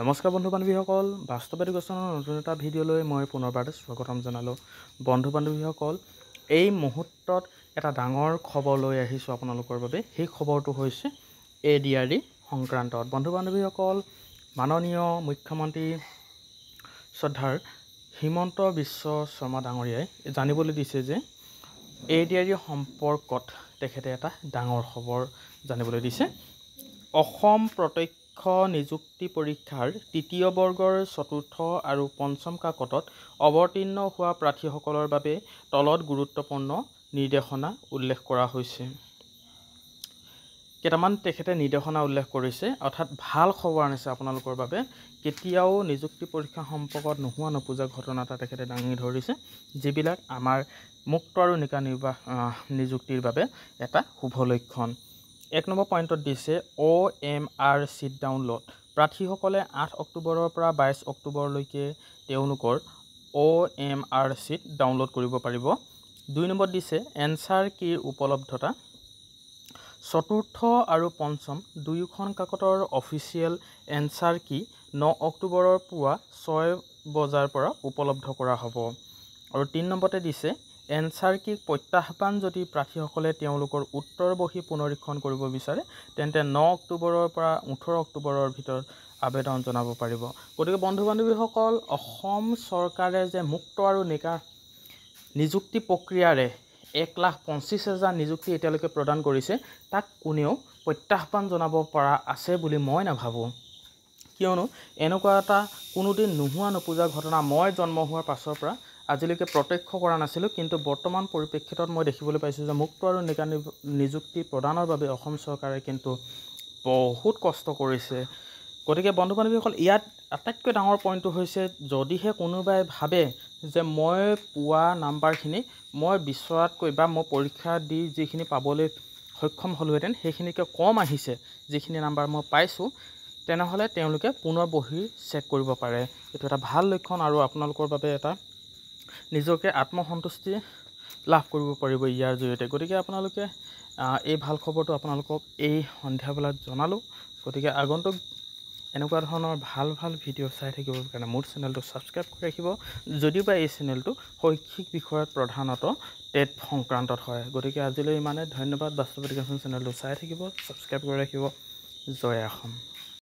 নমস্কাৰ বন্ধু বান্ধৱীসকল বাস্তৱবাদী গোচৰৰ নতুন এটা ভিডিঅ'লৈ মই পুনৰবাৰ স্বাগতম জনালোঁ বন্ধু বান্ধৱীসকল এই মুহূৰ্তত এটা ডাঙৰ খবৰ লৈ আহিছোঁ আপোনালোকৰ বাবে সেই খবৰটো হৈছে এ ডি আৰ ডি সংক্ৰান্তত বন্ধু বান্ধৱীসকল মাননীয় মুখ্যমন্ত্ৰী শ্ৰদ্ধাৰ হিমন্ত বিশ্ব শৰ্মা ডাঙৰীয়াই জানিবলৈ দিছে যে এ ডি আৰ ডি সম্পৰ্কত তেখেতে এটা ডাঙৰ খবৰ জানিবলৈ দিছে অসম প্ৰত্যক্ষ মুখ্য নিযুক্তি পৰীক্ষাৰ তৃতীয় বৰ্গৰ চতুৰ্থ আৰু পঞ্চম কাকতত অৱতীৰ্ণ হোৱা প্ৰাৰ্থীসকলৰ বাবে তলত গুৰুত্বপূৰ্ণ নিৰ্দেশনা উল্লেখ কৰা হৈছে কেইটামান তেখেতে নিৰ্দেশনা উল্লেখ কৰিছে অৰ্থাৎ ভাল খবৰ আনিছে আপোনালোকৰ বাবে কেতিয়াও নিযুক্তি পৰীক্ষা সম্পৰ্কত নোহোৱা নোপোজা ঘটনা এটা তেখেতে দাঙি ধৰিছে যিবিলাক আমাৰ মুক্ত আৰু নিকা নিৰ্বাহ নিযুক্তিৰ বাবে এটা শুভ লক্ষণ এক নম্বৰ পইণ্টত দিছে O' M R sheet download প্ৰাৰ্থীসকলে আঠ অক্টোবৰৰ পৰা বাইছ অক্টোবৰলৈকে তেওঁলোকৰ O' M R sheet download কৰিব পাৰিব দুই নম্বৰত দিছে এনচাৰ কিৰ উপলব্ধতা চতুৰ্থ আৰু পঞ্চম দুয়োখন কাকতৰ অফিচিয়েল এনচাৰ কি ন অক্টোবৰৰ পুৱা ছয় বজাৰ পৰা উপলব্ধ কৰা হ'ব আৰু তিনি নম্বৰতে দিছে এনচাৰ্কিক প্ৰত্যাহ্বান যদি প্ৰাৰ্থীসকলে তেওঁলোকৰ উত্তৰ বহি পুনৰীক্ষণ কৰিব বিচাৰে তেন্তে ন অক্টোবৰৰ পৰা ওঠৰ অক্টোবৰৰ ভিতৰত আবেদন জনাব পাৰিব গতিকে বন্ধু বান্ধৱীসকল অসম চৰকাৰে যে মুক্ত আৰু নিকা নিযুক্তি প্ৰক্ৰিয়াৰে এক লাখ পঁচিছ হেজাৰ নিযুক্তি এতিয়ালৈকে প্ৰদান কৰিছে তাক কোনেও প্ৰত্যাহ্বান জনাব পৰা আছে বুলি মই নাভাবোঁ কিয়নো এনেকুৱা এটা কোনোদিন নোহোৱা নোপোজা ঘটনা মই জন্ম হোৱাৰ পাছৰ পৰা আজিলৈকে প্ৰত্যক্ষ কৰা নাছিলোঁ কিন্তু বৰ্তমান পৰিপ্ৰেক্ষিতত মই দেখিবলৈ পাইছোঁ যে মুক্ত আৰু নিকা নিযুক্তি প্ৰদানৰ বাবে অসম চৰকাৰে কিন্তু বহুত কষ্ট কৰিছে গতিকে বন্ধু বান্ধৱীসকল ইয়াত আটাইতকৈ ডাঙৰ পইণ্টটো হৈছে যদিহে কোনোবাই ভাবে যে মই পোৱা নাম্বাৰখিনি মই বিচৰাতকৈ বা মই পৰীক্ষা দি যিখিনি পাবলৈ সক্ষম হ'লোহেঁতেন সেইখিনিকে কম আহিছে যিখিনি নাম্বাৰ মই পাইছোঁ তেনেহ'লে তেওঁলোকে পুনৰ বহি চেক কৰিব পাৰে এইটো এটা ভাল লক্ষণ আৰু আপোনালোকৰ বাবে এটা নিজকে আত্মসন্তুষ্টি লাভ কৰিব পাৰিব ইয়াৰ জৰিয়তে গতিকে আপোনালোকে এই ভাল খবৰটো আপোনালোকক এই সন্ধ্যাবেলাত জনালোঁ গতিকে আগন্তুক এনেকুৱা ধৰণৰ ভাল ভাল ভিডিঅ' চাই থাকিবৰ কাৰণে মোৰ চেনেলটো ছাবস্ক্ৰাইব কৰি ৰাখিব যদিওবা এই চেনেলটো শৈক্ষিক বিষয়ত প্ৰধানত টেট সংক্ৰান্তত হয় গতিকে আজিলৈ ইমানে ধন্যবাদ বাস্তৱ এডুকেশ্যন চেনেলটো চাই থাকিব ছাবস্ক্ৰাইব কৰি ৰাখিব জয় অসম